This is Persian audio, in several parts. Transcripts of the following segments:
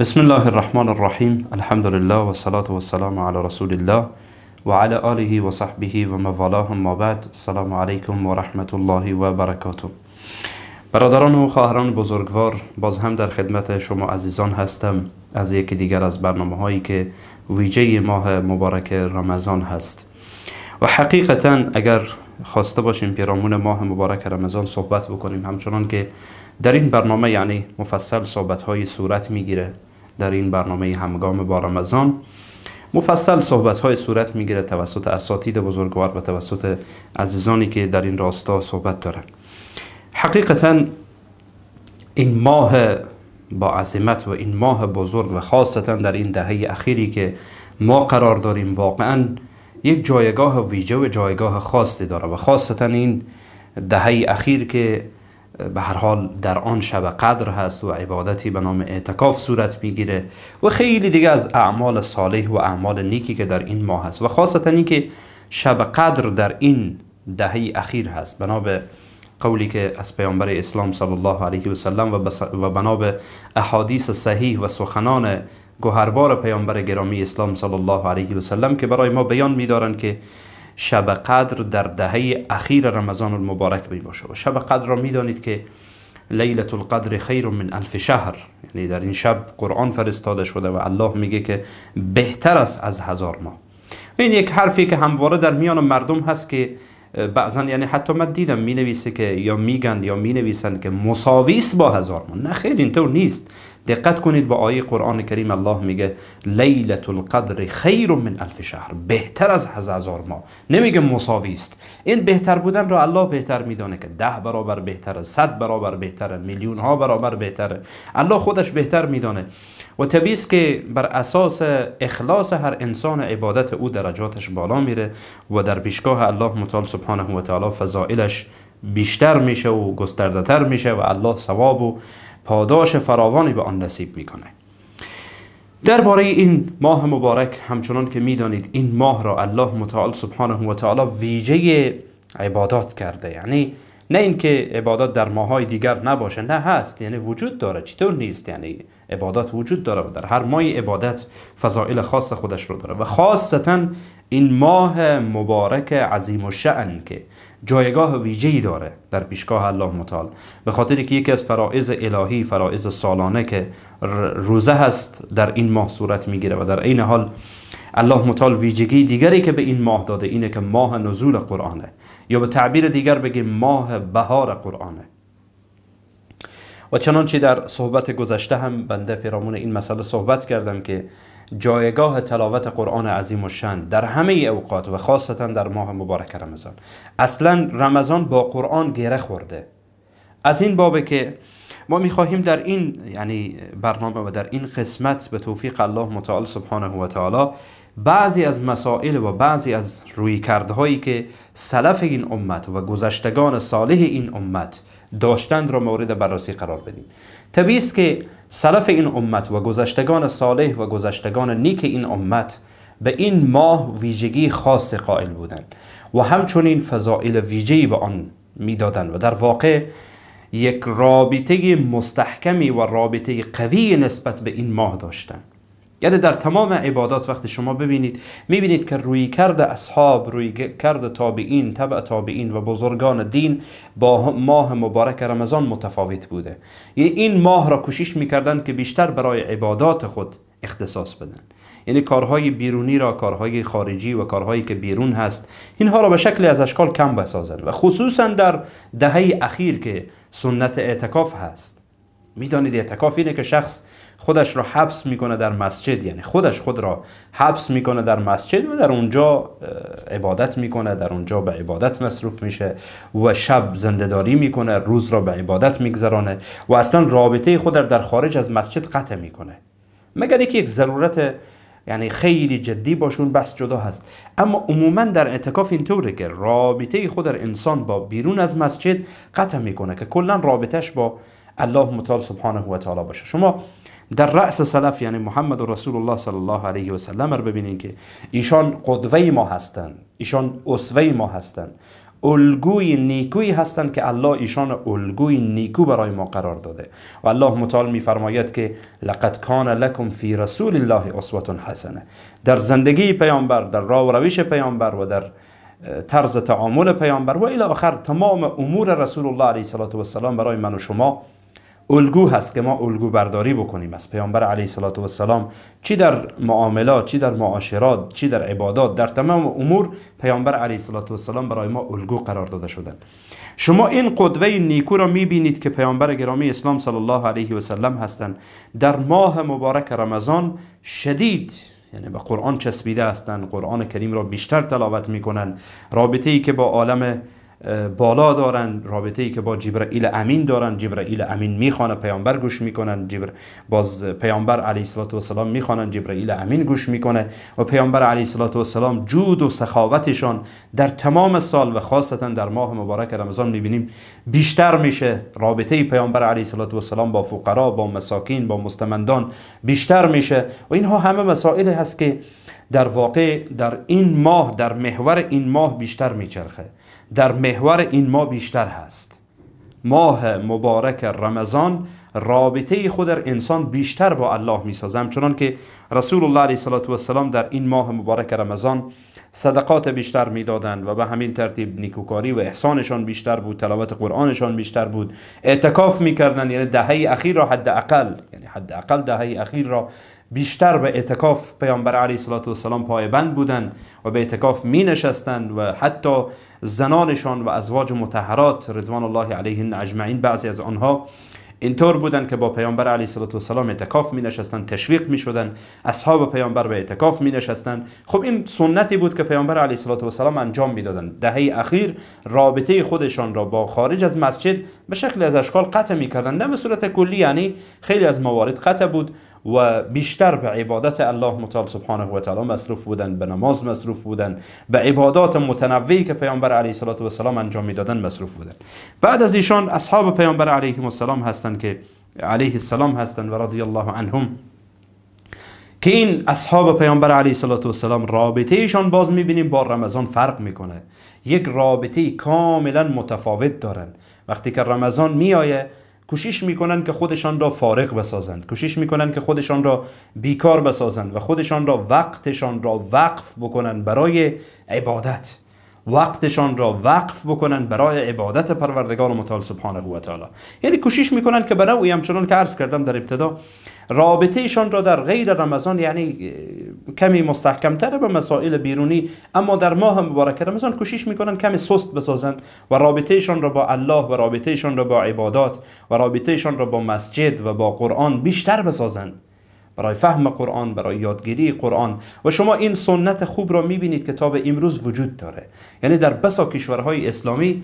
بسم الله الرحمن الرحیم الحمد لله و صلات و علی رسول الله و علی آله و صحبه و ما بعد سلام علیکم و رحمت الله و برکاته برادران و خواهران بزرگوار باز هم در خدمت شما عزیزان هستم از یکی دیگر از برنامه هایی که ویژه ماه مبارک رمضان هست و حقیقتا اگر خواسته باشیم پیرامون ماه مبارک رمضان صحبت بکنیم همچنان که در این برنامه یعنی مفصل صحبت های صورت میگیره در این برنامه همگام با رمضان مفصل صحبت های صورت میگیره توسط اساتید بزرگوار و توسط عزیزانی که در این راستا صحبت دارن حقیقتا این ماه با عظمت و این ماه بزرگ و خاصتا در این دهه اخیری که ما قرار داریم واقعا یک جایگاه ویژه و جایگاه خاصی داره و خاصتا این دهه اخیر که به هر حال در آن شب قدر هست و عبادتی به نام اعتکاف صورت میگیره و خیلی دیگه از اعمال صالح و اعمال نیکی که در این ماه هست و خاصتا اینکه شب قدر در این دهه اخیر هست بنا به قولی که از پیامبر اسلام صلی الله علیه و سلم و بنا به احادیث صحیح و سخنان گوهربار پیامبر گرامی اسلام صلی الله علیه و سلم که برای ما بیان می‌دارند که شب قدر در دهه اخیر رمضان المبارک می باشه و شب قدر را میدانید که لیلت القدر خیر من الف شهر یعنی در این شب قرآن فرستاده شده و الله میگه که بهتر است از هزار ماه این یک حرفی که همواره در میان مردم هست که بعضا یعنی حتی من دیدم می نویسه که یا میگن یا می نویسند که مساویس با هزار ماه نه خیر اینطور نیست دقت کنید با آیه قرآن کریم الله میگه لیلت القدر خیر من الف شهر بهتر از هزار ماه نمیگه مساوی است این بهتر بودن را الله بهتر میدانه که ده برابر بهتره صد برابر بهتره میلیون ها برابر بهتره الله خودش بهتر میدانه و طبیعی که بر اساس اخلاص هر انسان عبادت او درجاتش بالا میره و در پیشگاه الله متعال سبحانه و تعالی فضائلش بیشتر میشه و گسترده تر میشه و الله ثواب پاداش فراوانی به آن نصیب میکنه درباره این ماه مبارک همچنان که میدانید این ماه را الله متعال سبحانه و تعالی ویژه عبادات کرده یعنی نه اینکه عبادات در های دیگر نباشه نه هست یعنی وجود داره چطور نیست یعنی عبادات وجود داره و در هر ماه عبادت فضائل خاص خودش رو داره و خاصتا این ماه مبارک عظیم و شأن که جایگاه ویژه‌ای داره در پیشگاه الله متعال به خاطر که یکی از فرائض الهی فرائض سالانه که روزه هست در این ماه صورت میگیره و در این حال الله متعال ویژگی دیگری که به این ماه داده اینه که ماه نزول قرآنه یا به تعبیر دیگر بگیم ماه بهار قرآنه و چنانچه در صحبت گذشته هم بنده پیرامون این مسئله صحبت کردم که جایگاه تلاوت قرآن عظیم و شن در همه اوقات و خاصتا در ماه مبارک رمضان اصلا رمضان با قرآن گره خورده از این بابه که ما میخواهیم در این یعنی برنامه و در این قسمت به توفیق الله متعال سبحانه و تعالی بعضی از مسائل و بعضی از رویکردهایی که سلف این امت و گذشتگان صالح این امت داشتند را مورد بررسی قرار بدیم طبیعی است که سلف این امت و گذشتگان صالح و گذشتگان نیک این امت به این ماه ویژگی خاص قائل بودند و همچنین فضائل ویژه‌ای به آن میدادند و در واقع یک رابطه مستحکمی و رابطه قوی نسبت به این ماه داشتند یعنی در تمام عبادات وقتی شما ببینید میبینید که روی کرده اصحاب روی کرد تابعین تبع تابعین و بزرگان دین با ماه مبارک رمضان متفاوت بوده یعنی این ماه را کوشش میکردن که بیشتر برای عبادات خود اختصاص بدن یعنی کارهای بیرونی را کارهای خارجی و کارهایی که بیرون هست اینها را به شکلی از اشکال کم بسازن و خصوصا در دهه اخیر که سنت اعتکاف هست میدانید اعتکاف اینه که شخص خودش را حبس میکنه در مسجد یعنی خودش خود را حبس میکنه در مسجد و در اونجا عبادت میکنه در اونجا به عبادت مصروف میشه و شب زندهداری میکنه روز را به عبادت میگذرانه و اصلا رابطه خود را در خارج از مسجد قطع میکنه مگر اینکه یک ضرورت یعنی خیلی جدی باشون بحث جدا هست اما عموما در اعتکاف اینطوره که رابطه خود در انسان با بیرون از مسجد قطع میکنه که کلا رابطش با الله متعال سبحانه و تعالی باشه شما در رأس سلف یعنی محمد و رسول الله صلی الله علیه و سلم رو ببینید که ایشان قدوه ما هستند ایشان اسوه ما هستند الگوی نیکویی هستند که الله ایشان الگوی نیکو برای ما قرار داده و الله متعال میفرماید که لقد کان لکم فی رسول الله اسوه حسنه در زندگی پیامبر در راه و روش پیامبر و در طرز تعامل پیامبر و الی آخر تمام امور رسول الله علیه و السلام برای من و شما الگو هست که ما الگو برداری بکنیم از پیامبر علیه صلات و السلام چی در معاملات چی در معاشرات چی در عبادات در تمام امور پیامبر علیه صلات و السلام برای ما الگو قرار داده شدن شما این قدوه نیکو را میبینید که پیامبر گرامی اسلام صلی الله علیه و سلم هستند در ماه مبارک رمضان شدید یعنی به قرآن چسبیده هستند قرآن کریم را بیشتر تلاوت میکنند رابطه ای که با عالم بالا دارن رابطه ای که با جبرائیل امین دارن جبرائیل امین میخوانه پیامبر گوش میکنن جبر باز پیامبر علی صلوات و سلام میخوانن جبرائیل امین گوش میکنه و پیامبر علی صلوات و سلام جود و سخاوتشان در تمام سال و خاصتا در ماه مبارک رمضان میبینیم بیشتر میشه رابطه پیامبر علی صلوات و سلام با فقرا با مساکین با مستمندان بیشتر میشه و اینها همه مسائل هست که در واقع در این ماه در محور این ماه بیشتر میچرخه در محور این ماه بیشتر هست ماه مبارک رمضان رابطه خود در انسان بیشتر با الله می سازم چنان که رسول الله علیه و السلام در این ماه مبارک رمضان صدقات بیشتر میدادند و به همین ترتیب نیکوکاری و احسانشان بیشتر بود تلاوت قرآنشان بیشتر بود اعتکاف کردن یعنی دهه اخیر را حداقل یعنی حداقل دهه اخیر را بیشتر به اعتکاف پیامبر علیه صلوات و سلام پایبند بودند و به اعتکاف می و حتی زنانشان و ازواج متحرات رضوان الله علیهن اجمعین بعضی از آنها اینطور بودند که با پیامبر علیه صلوات و سلام اعتکاف می نشستند تشویق می شدند اصحاب پیامبر به اعتکاف می نشستند خب این سنتی بود که پیامبر علیه صلوات و سلام انجام میدادند دهه اخیر رابطه خودشان را با خارج از مسجد به شکل از اشکال قطع می کردند نه به صورت کلی یعنی خیلی از موارد قطع بود و بیشتر به عبادت الله متعال سبحانه و تعالی مصروف بودن به نماز مصروف بودن به عبادات متنوعی که پیامبر علیه صلات و سلام انجام میدادن مصروف بودن بعد از ایشان اصحاب پیامبر علیه السلام هستند که علیه السلام هستند و رضی الله عنهم که این اصحاب پیامبر علیه صلات و سلام رابطه ایشان باز میبینیم با رمضان فرق میکنه یک رابطه کاملا متفاوت دارن وقتی که رمضان میایه کوشش میکنند که خودشان را فارغ بسازند کوشش میکنند که خودشان را بیکار بسازند و خودشان را وقتشان را وقف بکنند برای عبادت وقتشان را وقف بکنند برای عبادت پروردگار متعال سبحانه و تعالی یعنی کوشش میکنند که به نوعی همچنان که عرض کردم در ابتدا رابطهشان را در غیر رمضان یعنی کمی تر به مسائل بیرونی اما در ماه مبارک رمضان کوشش میکنن کمی سست بسازند و رابطهشان را با الله و رابطهشان را با عبادات و رابطهشان را با مسجد و با قرآن بیشتر بسازند برای فهم قرآن برای یادگیری قرآن و شما این سنت خوب را میبینید که تا به امروز وجود داره یعنی در بسا کشورهای اسلامی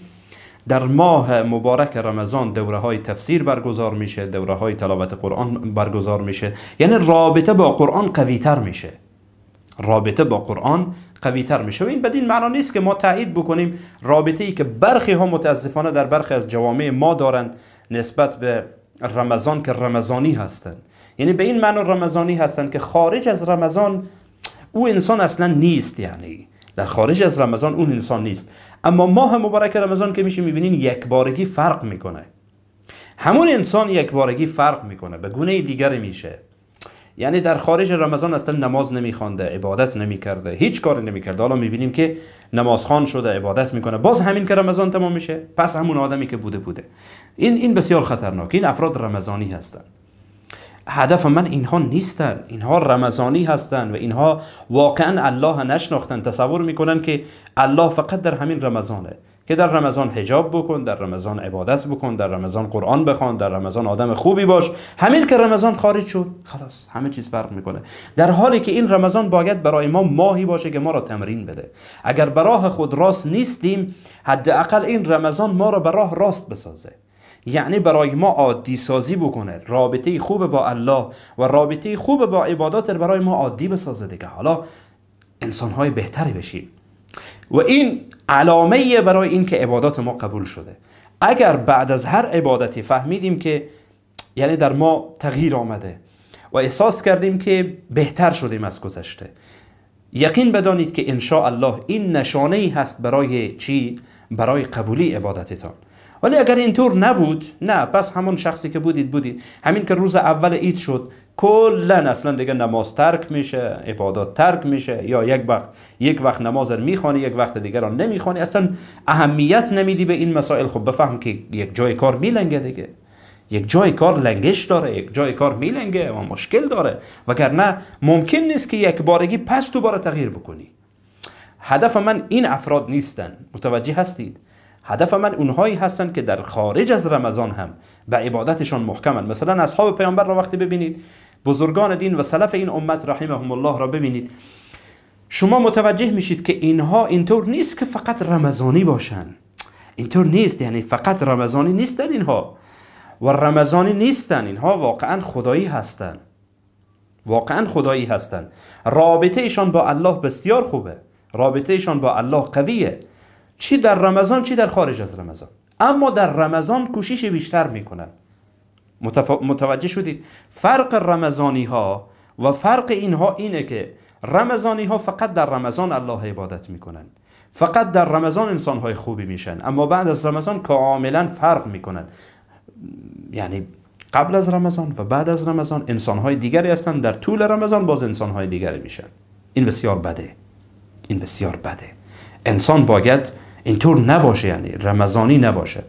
در ماه مبارک رمضان دوره های تفسیر برگزار میشه دوره های تلاوت قرآن برگزار میشه یعنی رابطه با قرآن قوی تر میشه رابطه با قرآن قوی تر میشه و این بدین معنا نیست که ما تایید بکنیم رابطه ای که برخی ها متاسفانه در برخی از جوامع ما دارند نسبت به رمضان که رمضانی هستند یعنی به این معنا رمضانی هستند که خارج از رمضان او انسان اصلا نیست یعنی در خارج از رمضان اون انسان نیست اما ماه مبارک رمضان که میشه میبینین یک بارگی فرق میکنه همون انسان یک بارگی فرق میکنه به گونه دیگر میشه یعنی در خارج رمضان اصلا نماز نمیخوانده عبادت نمیکرده هیچ کاری نمیکرده حالا میبینیم که نماز خان شده عبادت میکنه باز همین که رمضان تمام میشه پس همون آدمی که بوده بوده این این بسیار خطرناک این افراد رمضانی هستند هدف من اینها نیستن اینها رمضانی هستند و اینها واقعا الله نشناختن تصور میکنن که الله فقط در همین رمضانه که در رمضان حجاب بکن در رمضان عبادت بکن در رمضان قرآن بخوان در رمضان آدم خوبی باش همین که رمضان خارج شد خلاص همه چیز فرق میکنه در حالی که این رمضان باید برای ما ماهی باشه که ما را تمرین بده اگر به خود راست نیستیم حداقل این رمضان ما را به راه راست بسازه یعنی برای ما عادی سازی بکنه رابطه خوب با الله و رابطه خوب با عبادات برای ما عادی بسازه دیگه حالا انسان های بهتری بشیم و این علامه برای این که عبادات ما قبول شده اگر بعد از هر عبادتی فهمیدیم که یعنی در ما تغییر آمده و احساس کردیم که بهتر شدیم از گذشته یقین بدانید که انشاء الله این نشانه ای هست برای چی؟ برای قبولی عبادتتان ولی اگر اینطور نبود نه پس همون شخصی که بودید بودید همین که روز اول عید شد کلا اصلا دیگه نماز ترک میشه عبادات ترک میشه یا یک وقت یک وقت نماز رو میخوانی یک وقت دیگر را نمیخوانی اصلا اهمیت نمیدی به این مسائل خب بفهم که یک جای کار میلنگه دیگه یک جای کار لنگش داره یک جای کار میلنگه و مشکل داره وگرنه ممکن نیست که یک بارگی پس دوباره تغییر بکنی هدف من این افراد نیستن متوجه هستید هدف من اونهایی هستند که در خارج از رمضان هم به عبادتشان محکمند مثلا اصحاب پیامبر را وقتی ببینید بزرگان دین و سلف این امت رحمهم الله را ببینید شما متوجه میشید که اینها اینطور نیست که فقط رمضانی باشن اینطور نیست یعنی فقط رمضانی نیستن اینها و رمضانی نیستن اینها واقعا خدایی هستن واقعا خدایی هستن رابطه ایشان با الله بسیار خوبه رابطه با الله قویه چی در رمضان چی در خارج از رمضان اما در رمضان کوشش بیشتر میکنن متوجه شدید فرق رمضانی ها و فرق اینها اینه که رمضانی ها فقط در رمضان الله عبادت میکنن فقط در رمضان انسان های خوبی میشن اما بعد از رمضان کاملا فرق میکنن یعنی قبل از رمضان و بعد از رمضان انسان های دیگری هستند در طول رمضان باز انسان های دیگری میشن این بسیار بده این بسیار بده انسان باید اینطور نباشه یعنی رمضانی نباشه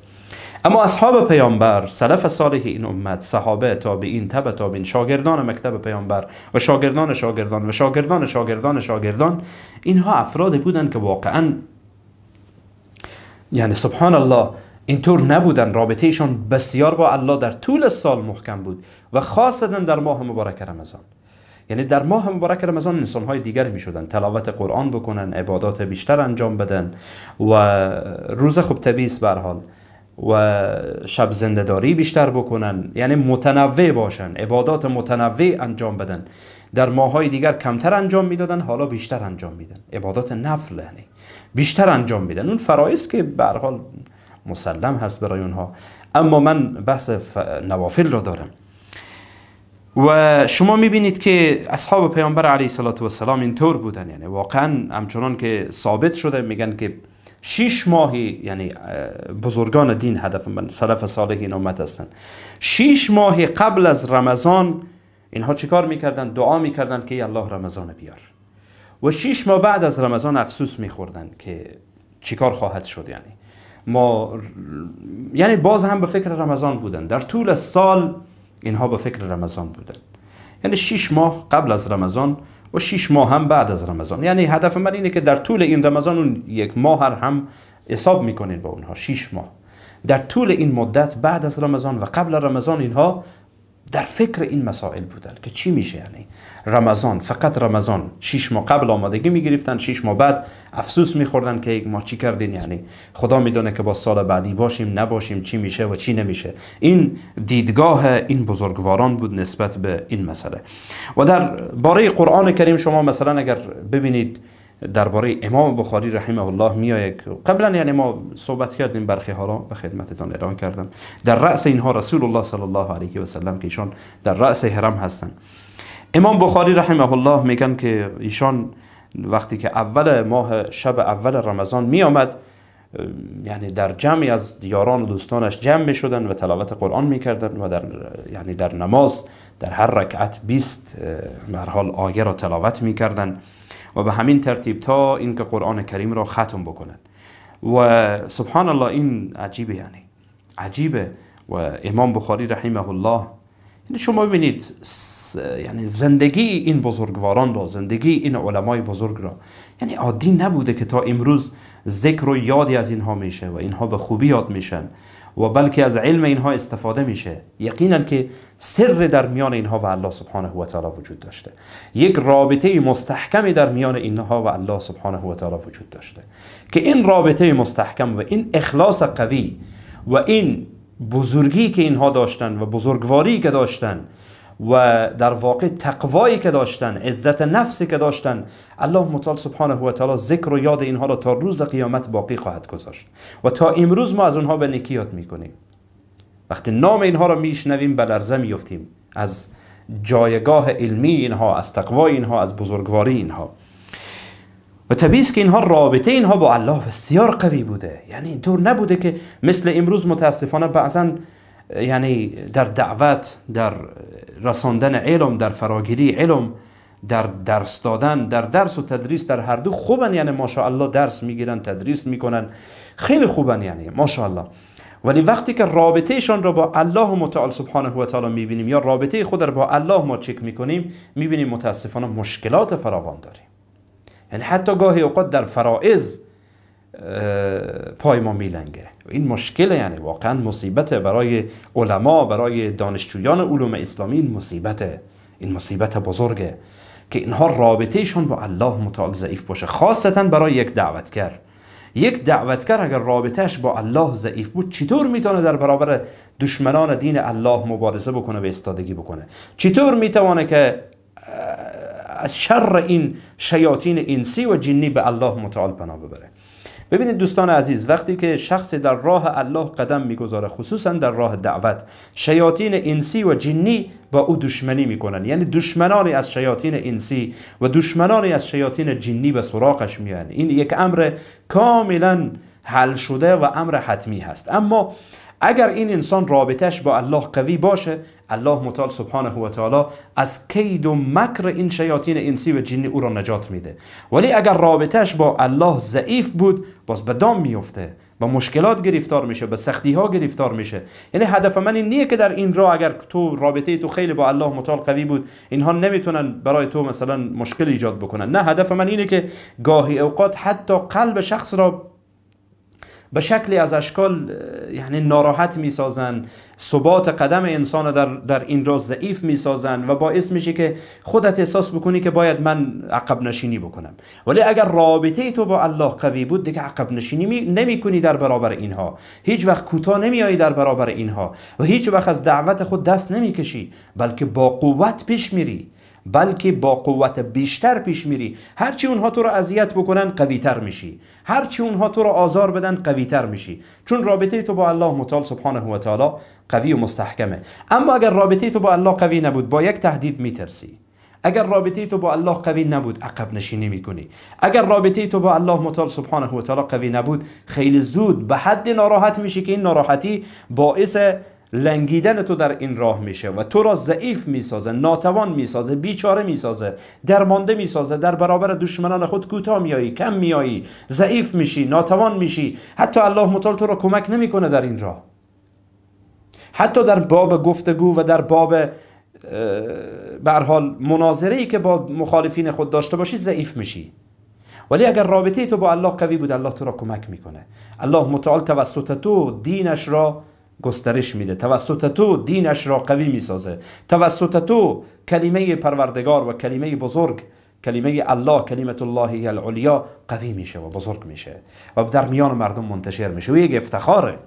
اما اصحاب پیامبر سلف صالح این امت صحابه تابعین تبع تابعین شاگردان مکتب پیامبر و شاگردان شاگردان و شاگردان شاگردان شاگردان اینها افرادی بودند که واقعا یعنی سبحان الله اینطور نبودن رابطهشان بسیار با الله در طول سال محکم بود و خاصتا در ماه مبارک رمضان یعنی در ماه مبارک رمضان انسان های دیگر می شدن تلاوت قرآن بکنن عبادات بیشتر انجام بدن و روز خوب طبیعی است حال و شب زندهداری بیشتر بکنن یعنی متنوع باشن عبادات متنوع انجام بدن در ماه های دیگر کمتر انجام میدادن حالا بیشتر انجام میدن عبادات نفل یعنی بیشتر انجام میدن اون فرایض که به حال مسلم هست برای اونها اما من بحث ف... نوافل را دارم و شما میبینید که اصحاب پیامبر علیه صلات و سلام اینطور بودن یعنی واقعا همچنان که ثابت شده میگن که شیش ماهی یعنی بزرگان دین هدف من سلف صالح این امت هستن شیش ماهی قبل از رمضان اینها چیکار میکردن دعا میکردن که الله رمضان بیار و شیش ماه بعد از رمضان افسوس میخوردن که چیکار خواهد شد یعنی ما یعنی باز هم به فکر رمضان بودن در طول سال اینها به فکر رمضان بودن یعنی شیش ماه قبل از رمضان و شیش ماه هم بعد از رمضان یعنی هدف من اینه که در طول این رمضان اون یک ماه هر هم حساب میکنین با اونها 6 ماه در طول این مدت بعد از رمضان و قبل رمضان اینها در فکر این مسائل بودن که چی میشه یعنی رمضان فقط رمضان شش ماه قبل آمادگی میگرفتن شش ماه بعد افسوس میخوردن که ما چی کردین یعنی خدا میدونه که با سال بعدی باشیم نباشیم چی میشه و چی نمیشه این دیدگاه این بزرگواران بود نسبت به این مسئله و در باره قرآن کریم شما مثلا اگر ببینید درباره امام بخاری رحمه الله میآید قبلا یعنی ما صحبت کردیم برخی ها را به خدمتتان ارائه کردم در رأس اینها رسول الله صلی الله علیه و سلم که ایشان در رأس حرم هستند امام بخاری رحمه الله میگن که ایشان وقتی که اول ماه شب اول رمضان می آمد یعنی در جمعی از دیاران و دوستانش جمع می شدن و تلاوت قرآن می کردن و در یعنی در نماز در هر رکعت 20 مرحال آیه را تلاوت می کردن و به همین ترتیب تا اینکه قرآن کریم را ختم بکنند و سبحان الله این عجیبه یعنی عجیبه و امام بخاری رحمه الله یعنی شما ببینید یعنی زندگی این بزرگواران را زندگی این علمای بزرگ را یعنی عادی نبوده که تا امروز ذکر و یادی از اینها میشه و اینها به خوبی یاد میشن و بلکه از علم اینها استفاده میشه یقینا که سر در میان اینها و الله سبحانه و تعالی وجود داشته یک رابطه مستحکمی در میان اینها و الله سبحانه و تعالی وجود داشته که این رابطه مستحکم و این اخلاص قوی و این بزرگی که اینها داشتن و بزرگواری که داشتن و در واقع تقوایی که داشتن عزت نفسی که داشتن الله متعال سبحانه و تعالی ذکر و یاد اینها را تا روز قیامت باقی خواهد گذاشت و تا امروز ما از اونها به نیکی یاد میکنیم وقتی نام اینها را میشنویم به لرزه میفتیم از جایگاه علمی اینها از تقوای اینها از بزرگواری اینها و طبیعی که اینها رابطه اینها با الله بسیار قوی بوده یعنی دور نبوده که مثل امروز متاسفانه بعضا یعنی در دعوت در رساندن علم در فراگیری علم در درس دادن در درس و تدریس در هر دو خوبن یعنی ماشاءالله درس میگیرن تدریس میکنن خیلی خوبن یعنی ماشاءالله ولی وقتی که رابطهشان را با الله متعال سبحانه و تعالی میبینیم یا رابطه خود را با الله ما چک میکنیم میبینیم متاسفانه مشکلات فراوان داریم یعنی حتی گاهی اوقات در فرائض پای ما میلنگه این مشکل یعنی واقعا مصیبت برای علما برای دانشجویان علوم اسلامی این مصیبته این مصیبت بزرگه که اینها رابطهشون با الله متعال ضعیف باشه خاصتا برای یک دعوتگر یک دعوتگر اگر رابطهش با الله ضعیف بود چطور میتونه در برابر دشمنان دین الله مبارزه بکنه و استادگی بکنه چطور میتوانه که از شر این شیاطین انسی و جنی به الله متعال پناه ببره ببینید دوستان عزیز وقتی که شخصی در راه الله قدم میگذاره خصوصا در راه دعوت شیاطین انسی و جنی با او دشمنی میکنن یعنی دشمنانی از شیاطین انسی و دشمنانی از شیاطین جنی به سراغش میان این یک امر کاملا حل شده و امر حتمی هست اما اگر این انسان رابطش با الله قوی باشه الله متعال سبحانه و تعالی از کید و مکر این شیاطین انسی و جنی او را نجات میده ولی اگر رابطش با الله ضعیف بود باز به دام میفته با مشکلات گرفتار میشه به سختی ها گرفتار میشه یعنی هدف من این نیه که در این راه اگر تو رابطه تو خیلی با الله متعال قوی بود اینها نمیتونن برای تو مثلا مشکل ایجاد بکنن نه هدف من اینه که گاهی اوقات حتی قلب شخص را به شکلی از اشکال یعنی ناراحت میسازن ثبات قدم انسان در, در این را ضعیف میسازن و باعث میشه که خودت احساس بکنی که باید من عقب نشینی بکنم ولی اگر رابطه تو با الله قوی بود دیگه عقب نشینی نمی کنی در برابر اینها هیچ وقت کوتاه نمیایی در برابر اینها و هیچ وقت از دعوت خود دست نمیکشی بلکه با قوت پیش میری بلکه با قوت بیشتر پیش میری هرچی اونها تو رو اذیت بکنن قویتر میشی هرچی اونها تو رو آزار بدن تر میشی چون رابطه تو با الله متعال سبحانه و تعالی قوی و مستحکمه اما اگر رابطه تو با الله قوی نبود با یک تهدید میترسی اگر رابطه تو با الله قوی نبود عقب نشینی میکنی اگر رابطه تو با الله متعال سبحانه و تعالی قوی نبود خیلی زود به حد ناراحت میشی که این ناراحتی باعث لنگیدن تو در این راه میشه و تو را ضعیف میسازه ناتوان میسازه بیچاره میسازه درمانده میسازه در برابر دشمنان خود کوتاه میایی کم میایی ضعیف میشی ناتوان میشی حتی الله متعال تو را کمک نمیکنه در این راه حتی در باب گفتگو و در باب به حال مناظره ای که با مخالفین خود داشته باشی ضعیف میشی ولی اگر رابطه تو با الله قوی بود الله تو را کمک میکنه الله متعال توسط تو دینش را گسترش میده توسط تو دینش را قوی میسازه توسط تو کلمه پروردگار و کلمه بزرگ کلمه الله کلمت الله العلیا قوی میشه و بزرگ میشه و در میان مردم منتشر میشه و یک افتخاره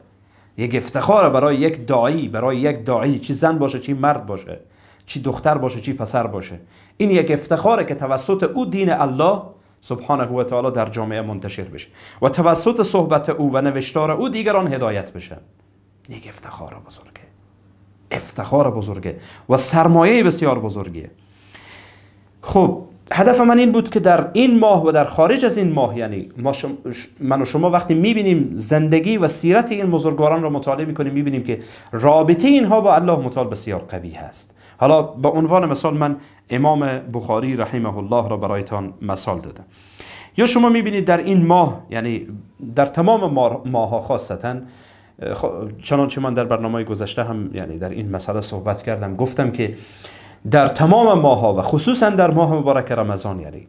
یک افتخاره برای یک داعی برای یک داعی چی زن باشه چی مرد باشه چی دختر باشه چی پسر باشه این یک افتخاره که توسط او دین الله سبحانه و تعالی در جامعه منتشر بشه و توسط صحبت او و نوشتار او دیگران هدایت بشه یک افتخار بزرگه افتخار بزرگه و سرمایه بسیار بزرگیه خب هدف من این بود که در این ماه و در خارج از این ماه یعنی ما من و شما وقتی میبینیم زندگی و سیرت این بزرگواران را مطالعه میکنیم میبینیم که رابطه اینها با الله مطال بسیار قوی هست حالا به عنوان مثال من امام بخاری رحمه الله را برایتان مثال دادم یا شما میبینید در این ماه یعنی در تمام ماه ها خب، چنانچه من در برنامه گذشته هم یعنی در این مسئله صحبت کردم گفتم که در تمام ها و خصوصا در ماه مبارک رمضان یعنی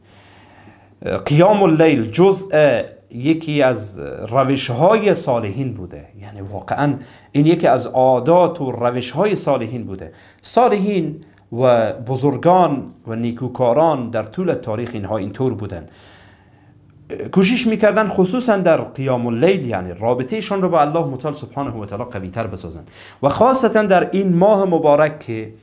قیام اللیل جزء یکی از روش های صالحین بوده یعنی واقعا این یکی از عادات و روش های صالحین بوده صالحین و بزرگان و نیکوکاران در طول تاریخ اینها اینطور بودن کوشش میکردن خصوصا در قیام اللیل یعنی رابطهشان رو با الله متعال سبحانه و تعالی قوی تر بسازن و خاصتا در این ماه مبارک که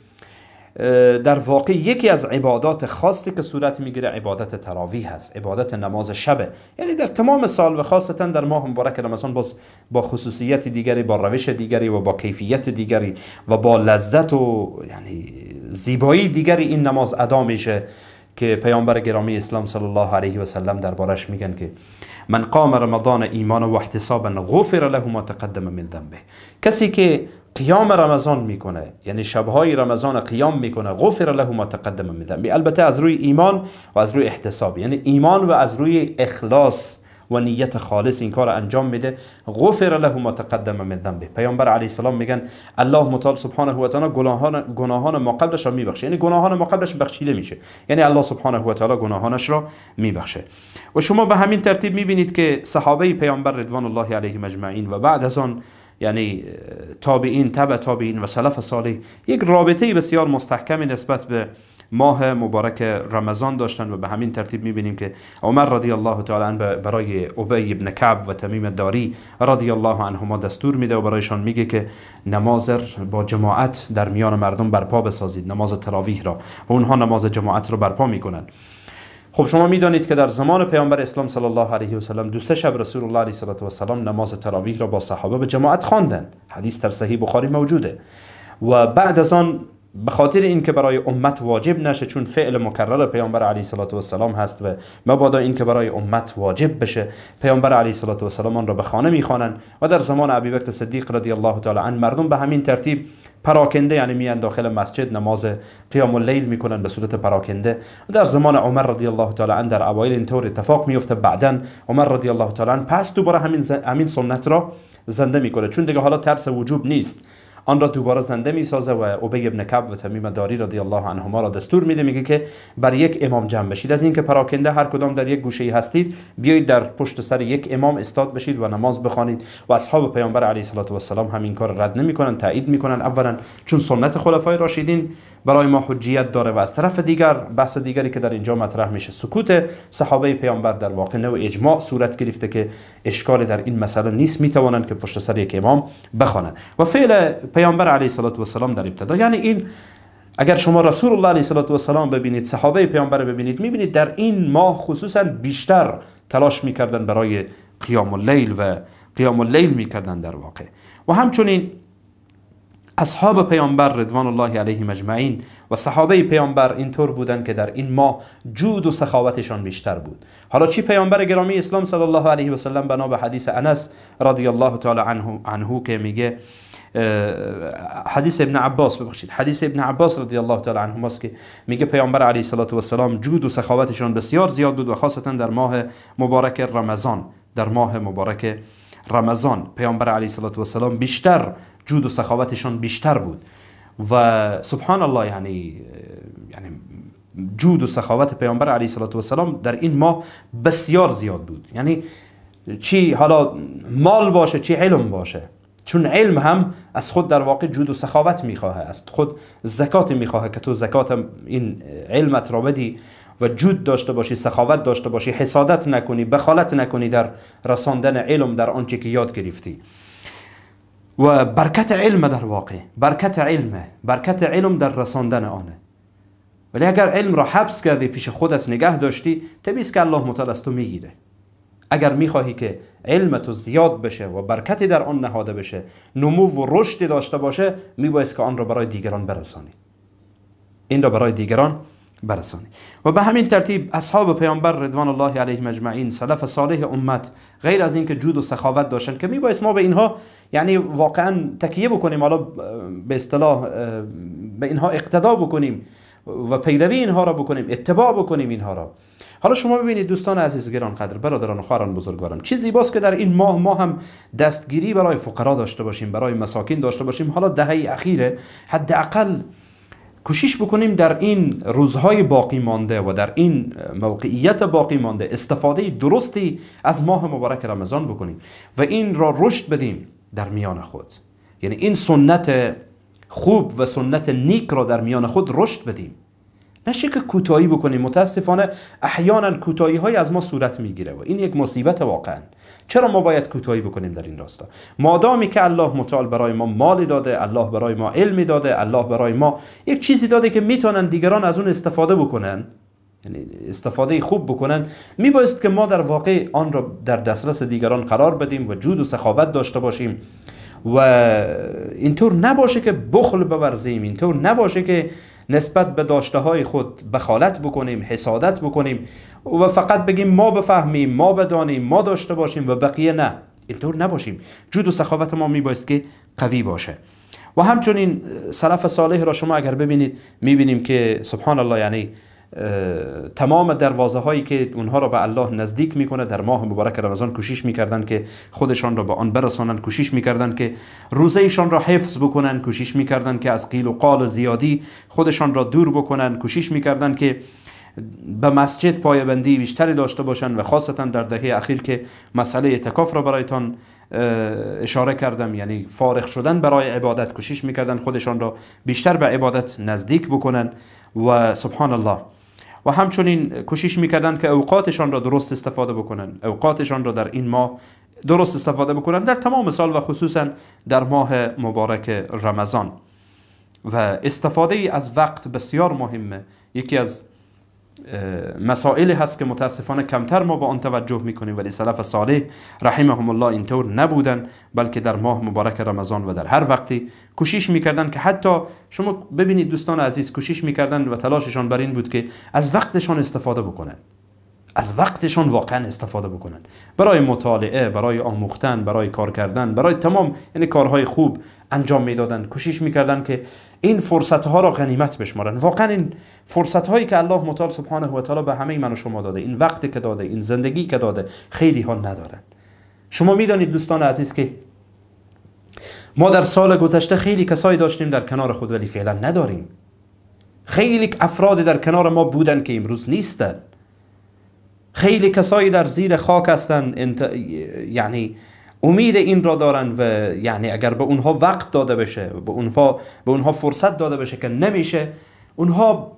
در واقع یکی از عبادات خاصی که صورت میگیره عبادت تراوی هست عبادت نماز شبه یعنی در تمام سال و خاصتا در ماه مبارک رمضان با خصوصیت دیگری با روش دیگری و با کیفیت دیگری و با لذت و یعنی زیبایی دیگری این نماز ادا میشه که پیامبر گرامی اسلام صلی الله علیه و سلم دربارش میگن که من قام رمضان ایمان و احتسابا غفر له ما تقدم من ذنبه کسی که قیام رمضان میکنه یعنی شبهای رمضان قیام میکنه غفر له ما تقدم من ذنبه البته از روی ایمان و از روی احتساب یعنی ایمان و از روی اخلاص و نیت خالص این کار انجام میده غفر له ما تقدم من ذنبه پیامبر علیه السلام میگن الله متعال سبحانه و تعالی گناهان گناهان ما قبلش را میبخشه یعنی گناهان ما قبلش بخشیده میشه یعنی الله سبحانه و تعالی گناهانش را میبخشه و شما به همین ترتیب میبینید که صحابه پیامبر رضوان الله علیه مجمعین و بعد از آن یعنی تابعین تبع تابعین و سلف صالح یک رابطه بسیار مستحکمی نسبت به ماه مبارک رمضان داشتن و به همین ترتیب میبینیم که عمر رضی الله تعالی عنه برای ابی ابن کعب و تمیم داری رضی الله عنهما دستور میده و برایشان میگه که نماز با جماعت در میان مردم برپا بسازید نماز تراویح را و اونها نماز جماعت را برپا میکنن خب شما میدانید که در زمان پیامبر اسلام صلی الله علیه و سلم دو سه شب رسول الله علیه و سلم نماز تراویح را با صحابه به جماعت خواندند حدیث در صحیح بخاری موجوده و بعد از آن به خاطر اینکه برای امت واجب نشه چون فعل مکرر پیامبر علیه صلات و سلام هست و مبادا اینکه برای امت واجب بشه پیامبر علیه صلات و سلام آن را به خانه میخوانند و در زمان ابوبکر صدیق رضی الله تعالی عنه مردم به همین ترتیب پراکنده یعنی میان داخل مسجد نماز قیام اللیل میکنن به صورت پراکنده در زمان عمر رضی الله تعالی عنه در اوایل اینطور اتفاق میفته بعدا عمر رضی الله تعالی پس دوباره همین همین سنت را زنده میکنه چون دیگه حالا ترس وجوب نیست آن را دوباره زنده می سازه و عبی ابن کعب و تمیم داری رضی الله عنهما را دستور میده میگه که بر یک امام جمع بشید از اینکه پراکنده هر کدام در یک گوشه هستید بیایید در پشت سر یک امام استاد بشید و نماز بخوانید و اصحاب پیامبر علیه الصلاه و السلام همین کار رد نمیکنن تایید میکنن اولا چون سنت خلفای راشدین برای ما حجیت داره و از طرف دیگر بحث دیگری که در اینجا مطرح میشه سکوت صحابه پیامبر در واقع نوع اجماع صورت گرفته که اشکال در این مسئله نیست میتوانند که پشت سر یک امام بخوانند و فعل پیامبر علیه صلات و سلام در ابتدا یعنی این اگر شما رسول الله علیه صلات و سلام ببینید صحابه پیامبر ببینید میبینید در این ماه خصوصا بیشتر تلاش میکردن برای قیام اللیل و قیام اللیل میکردن در واقع و همچنین اصحاب پیامبر رضوان الله علیهم مجمعین و صحابه پیامبر اینطور بودند که در این ماه جود و سخاوتشان بیشتر بود حالا چی پیامبر گرامی اسلام صلی الله علیه و سلم بنا به حدیث انس رضی الله تعالی عنه, عنه که میگه حدیث ابن عباس ببخشید حدیث ابن عباس رضی الله تعالی عنهما است که میگه پیامبر علیه الصلاه و السلام جود و سخاوتشان بسیار زیاد بود و خاصتا در ماه مبارک رمضان در ماه مبارک رمضان پیامبر علیه الصلاه و السلام بیشتر جود و سخاوتشان بیشتر بود و سبحان الله یعنی یعنی جود و سخاوت پیامبر علیه السلام و سلام در این ماه بسیار زیاد بود یعنی چی حالا مال باشه چی علم باشه چون علم هم از خود در واقع جود و سخاوت میخواهه از خود زکات میخواهه که تو زکات این علمت را بدی و جود داشته باشی سخاوت داشته باشی حسادت نکنی بخالت نکنی در رساندن علم در آنچه که یاد گرفتی و برکت علم در واقع برکت علمه برکت علم در رساندن آنه ولی اگر علم را حبس کردی پیش خودت نگه داشتی تبیس که الله متعال از تو میگیره اگر میخواهی که علم تو زیاد بشه و برکتی در آن نهاده بشه نمو و رشدی داشته باشه میبایست که آن را برای دیگران برسانی این را برای دیگران برسانی و به همین ترتیب اصحاب پیامبر رضوان الله علیه اجمعین سلف صالح امت غیر از اینکه جود و سخاوت داشتن که میبایست ما به اینها یعنی واقعا تکیه بکنیم حالا به اصطلاح به اینها اقتدا بکنیم و پیروی اینها را بکنیم اتباع بکنیم اینها را حالا شما ببینید دوستان عزیز گران قدر برادران و خواهران بزرگوارم چیزی زیباست که در این ماه ما هم دستگیری برای فقرا داشته باشیم برای مساکین داشته باشیم حالا دهه اخیره حداقل کوشش بکنیم در این روزهای باقی مانده و در این موقعیت باقی مانده استفاده درستی از ماه مبارک رمضان بکنیم و این را رشد بدیم در میان خود یعنی این سنت خوب و سنت نیک را در میان خود رشد بدیم نشه که کوتاهی بکنیم متاسفانه احیانا کوتاهی های از ما صورت میگیره و این یک مصیبت واقعا چرا ما باید کوتاهی بکنیم در این راستا مادامی که الله متعال برای ما مالی داده الله برای ما علمی داده الله برای ما یک چیزی داده که میتونن دیگران از اون استفاده بکنن یعنی استفاده خوب بکنن میبایست که ما در واقع آن را در دسترس دیگران قرار بدیم و جود و سخاوت داشته باشیم و اینطور نباشه که بخل بورزیم اینطور نباشه که نسبت به داشته های خود بخالت بکنیم حسادت بکنیم و فقط بگیم ما بفهمیم ما بدانیم ما داشته باشیم و بقیه نه اینطور نباشیم جود و سخاوت ما میبایست که قوی باشه و همچنین سلف صالح را شما اگر ببینید میبینیم که سبحان الله یعنی تمام دروازه هایی که اونها را به الله نزدیک میکنه در ماه مبارک رمضان کوشش میکردن که خودشان را به آن برسانند کوشش میکردن که روزهشان را حفظ بکنن کوشش میکردن که از قیل و قال و زیادی خودشان را دور بکنن کوشش میکردن که به مسجد پایبندی بیشتری داشته باشند و خاصتا در دهه اخیر که مسئله اعتکاف را برایتان اشاره کردم یعنی فارغ شدن برای عبادت کوشش میکردن خودشان را بیشتر به عبادت نزدیک بکنن و سبحان الله و همچنین کوشش میکردن که اوقاتشان را درست استفاده بکنن اوقاتشان را در این ماه درست استفاده بکنن در تمام سال و خصوصا در ماه مبارک رمضان و استفاده از وقت بسیار مهمه یکی از مسائلی هست که متاسفانه کمتر ما با آن توجه میکنیم ولی سلف صالح رحمهم الله اینطور نبودن بلکه در ماه مبارک رمضان و در هر وقتی کوشش میکردن که حتی شما ببینید دوستان عزیز کوشش میکردن و تلاششان بر این بود که از وقتشان استفاده بکنن از وقتشان واقعا استفاده بکنن برای مطالعه برای آموختن برای کار کردن برای تمام یعنی کارهای خوب انجام میدادن کوشش میکردن که این فرصت ها را غنیمت بشمارن واقعا این فرصت هایی که الله متعال سبحانه و تعالی به همه من و شما داده این وقتی که داده این زندگی که داده خیلی ها ندارن شما میدانید دوستان عزیز که ما در سال گذشته خیلی کسایی داشتیم در کنار خود ولی فعلا نداریم خیلی افرادی در کنار ما بودن که امروز نیستن خیلی کسایی در زیر خاک هستن انت... یعنی امید این را دارن و یعنی اگر به اونها وقت داده بشه به اونها به اونها فرصت داده بشه که نمیشه اونها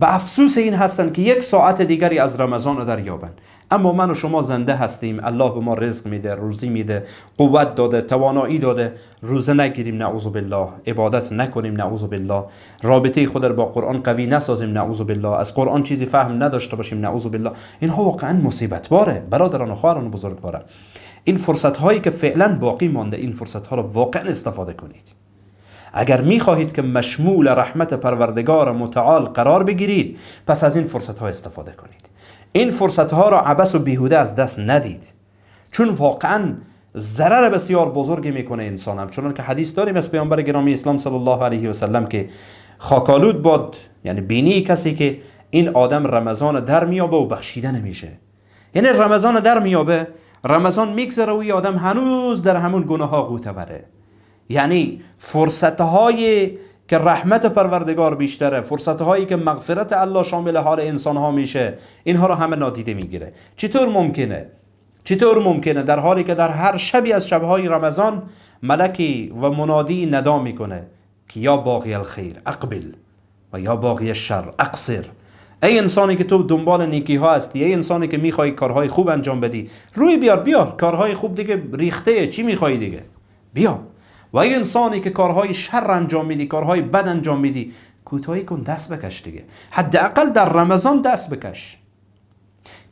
به افسوس این هستن که یک ساعت دیگری از رمضان رو دریابن اما من و شما زنده هستیم الله به ما رزق میده روزی میده قوت داده توانایی داده روزه نگیریم نعوذ بالله عبادت نکنیم نعوذ بالله رابطه خود را با قرآن قوی نسازیم نعوذ بالله از قرآن چیزی فهم نداشته باشیم نعوذ بالله اینها واقعا مصیبت باره برادران و خواهران بزرگواره این فرصت هایی که فعلا باقی مانده این فرصت ها را واقعا استفاده کنید اگر می خواهید که مشمول رحمت پروردگار متعال قرار بگیرید پس از این فرصت ها استفاده کنید این فرصت ها را عبس و بیهوده از دست ندید چون واقعا ضرر بسیار بزرگی میکنه انسانم. چون که حدیث داریم از پیامبر گرامی اسلام صلی الله علیه و سلم که خاکالود باد یعنی بینی کسی که این آدم رمضان در میابه و بخشیده نمیشه یعنی رمضان در میابه رمضان میگذره و آدم هنوز در همون گناه ها قوتوره یعنی فرصت های که رحمت پروردگار بیشتره فرصت هایی که مغفرت الله شامل حال انسان ها میشه اینها رو همه نادیده میگیره چطور ممکنه چطور ممکنه در حالی که در هر شبی از شب های رمضان ملکی و منادی ندا میکنه که یا باقی الخیر اقبل و یا باقی الشر اقصر ای انسانی که تو دنبال نیکی ها هستی ای انسانی که میخوای کارهای خوب انجام بدی روی بیار بیار کارهای خوب دیگه ریخته چی میخوای دیگه بیا و ای انسانی که کارهای شر انجام میدی کارهای بد انجام میدی کوتاهی کن دست بکش دیگه حداقل در رمضان دست بکش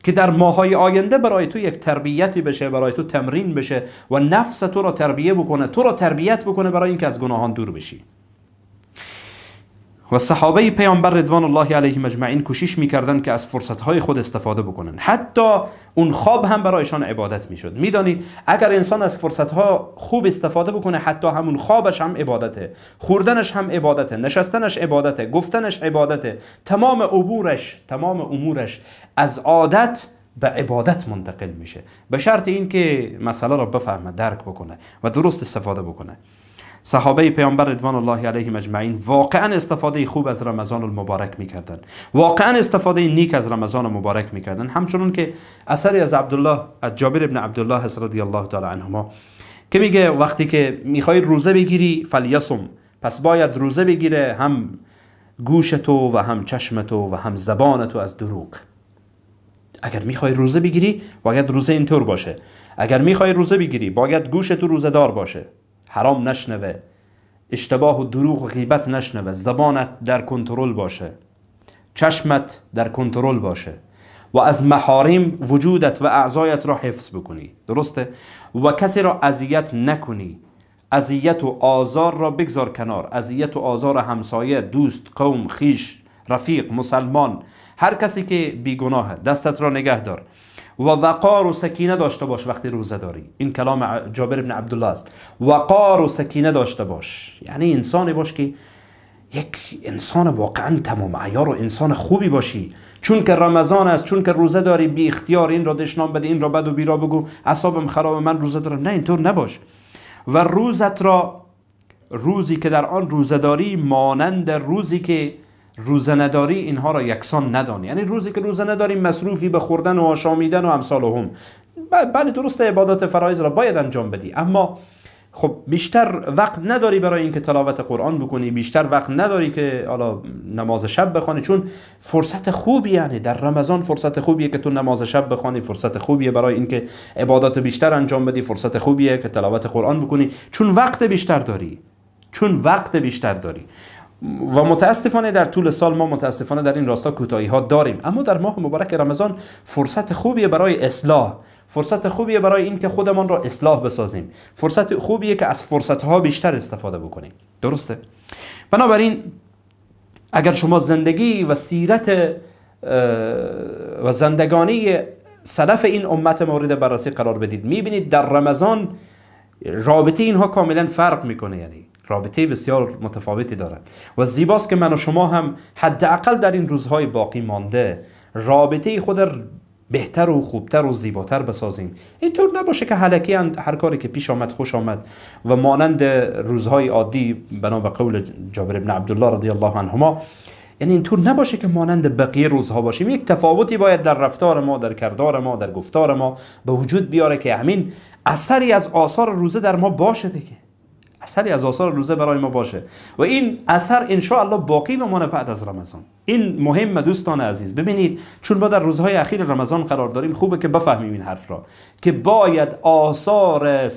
که در ماهای آینده برای تو یک تربیتی بشه برای تو تمرین بشه و نفس تو را تربیه بکنه تو را تربیت بکنه برای اینکه از گناهان دور بشی و صحابه پیامبر ردوان الله علیه مجمعین کوشش میکردن که از فرصتهای خود استفاده بکنن حتی اون خواب هم برایشان عبادت میشد میدانید اگر انسان از فرصتها خوب استفاده بکنه حتی همون خوابش هم عبادته خوردنش هم عبادته نشستنش عبادته گفتنش عبادته تمام عبورش تمام امورش از عادت به عبادت منتقل میشه به شرط اینکه مسئله را بفهمه درک بکنه و درست استفاده بکنه صحابه پیامبر ردوان الله علیه مجمعین واقعا استفاده خوب از رمضان المبارک میکردن واقعا استفاده نیک از رمضان مبارک میکردن همچون که اثری از عبدالله از جابر ابن عبدالله رضی الله تعالی عنهما که میگه وقتی که میخوای روزه بگیری فلیصم پس باید روزه بگیره هم گوش تو و هم چشم تو و هم زبان تو از دروغ اگر میخوای روزه بگیری باید روزه اینطور باشه اگر میخوای روزه بگیری باید گوش تو روزه دار باشه حرام نشنوه اشتباه و دروغ و غیبت نشنوه زبانت در کنترل باشه چشمت در کنترل باشه و از محارم وجودت و اعضایت را حفظ بکنی درسته و کسی را اذیت نکنی اذیت و آزار را بگذار کنار اذیت و آزار همسایه دوست قوم خیش رفیق مسلمان هر کسی که بیگناه دستت را نگه دار و وقار و سکینه داشته باش وقتی روزه داری این کلام جابر بن عبدالله است وقار و سکینه داشته باش یعنی انسانی باش که یک انسان واقعا تمام عیار و انسان خوبی باشی چون که رمضان است چون که روزه داری بی اختیار این را دشنام بده این را بد و بیرا بگو اصابم خراب من روزه دارم نه اینطور نباش و روزت را روزی که در آن روزه داری مانند روزی که روزه نداری اینها را یکسان ندانی یعنی روزی که روزه نداری مصروفی به خوردن و آشامیدن و امثال هم بله درست عبادات فرایز را باید انجام بدی اما خب بیشتر وقت نداری برای اینکه تلاوت قرآن بکنی بیشتر وقت نداری که حالا نماز شب بخوانی چون فرصت خوبی یعنی در رمضان فرصت خوبیه که تو نماز شب بخوانی فرصت خوبیه برای اینکه عبادات بیشتر انجام بدی فرصت خوبیه که تلاوت قرآن بکنی چون وقت بیشتر داری چون وقت بیشتر داری و متاسفانه در طول سال ما متاسفانه در این راستا کوتاهی ها داریم اما در ماه مبارک رمضان فرصت خوبی برای اصلاح فرصت خوبی برای اینکه خودمان را اصلاح بسازیم فرصت خوبیه که از فرصت ها بیشتر استفاده بکنیم درسته بنابراین اگر شما زندگی و سیرت و زندگانی صدف این امت مورد بررسی قرار بدید میبینید در رمضان رابطه اینها کاملا فرق میکنه یعنی رابطه بسیار متفاوتی دارند و زیباست که من و شما هم حداقل در این روزهای باقی مانده رابطه خود بهتر و خوبتر و زیباتر بسازیم اینطور نباشه که حلکی هر کاری که پیش آمد خوش آمد و مانند روزهای عادی بنا به قول جابر ابن عبدالله رضی الله عنهما یعنی اینطور نباشه که مانند بقیه روزها باشیم یک تفاوتی باید در رفتار ما در کردار ما در گفتار ما به وجود بیاره که همین اثری از آثار روزه در ما باشه دیگه اثری از آثار روزه برای ما باشه و این اثر انشاءالله باقی بمانه بعد از رمضان این مهم دوستان عزیز ببینید چون ما در روزهای اخیر رمضان قرار داریم خوبه که بفهمیم این حرف را که باید آثار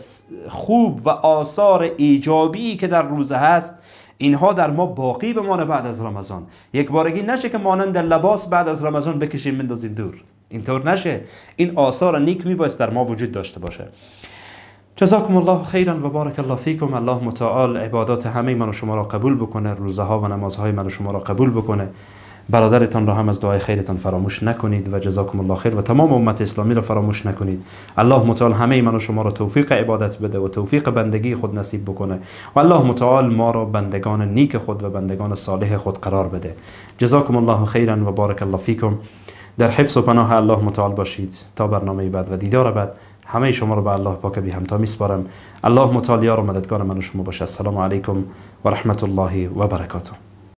خوب و آثار ایجابی که در روزه هست اینها در ما باقی بمانه بعد از رمضان یک بارگی نشه که مانند لباس بعد از رمضان بکشیم بندازیم دور اینطور نشه این آثار نیک میبایست در ما وجود داشته باشه جزاکم الله خیرا و بارک الله فیکم الله متعال عبادات همه من و شما را قبول بکنه روزه ها و نمازهای من و شما را قبول بکنه برادرتان را هم از دعای خیرتان فراموش نکنید و جزاکم الله خیر و تمام امت اسلامی را فراموش نکنید الله متعال همه من و شما را توفیق عبادت بده و توفیق بندگی خود نصیب بکنه و الله متعال ما را بندگان نیک خود و بندگان صالح خود قرار بده جزاکم الله خیرا و بارک الله فیکم در حفظ و پناه الله متعال باشید تا برنامه بعد و دیدار بعد همه شما رو به الله پاک بی همتا میسپارم الله متعالی رو مددگار من و شما باشه السلام علیکم و رحمت الله و برکاته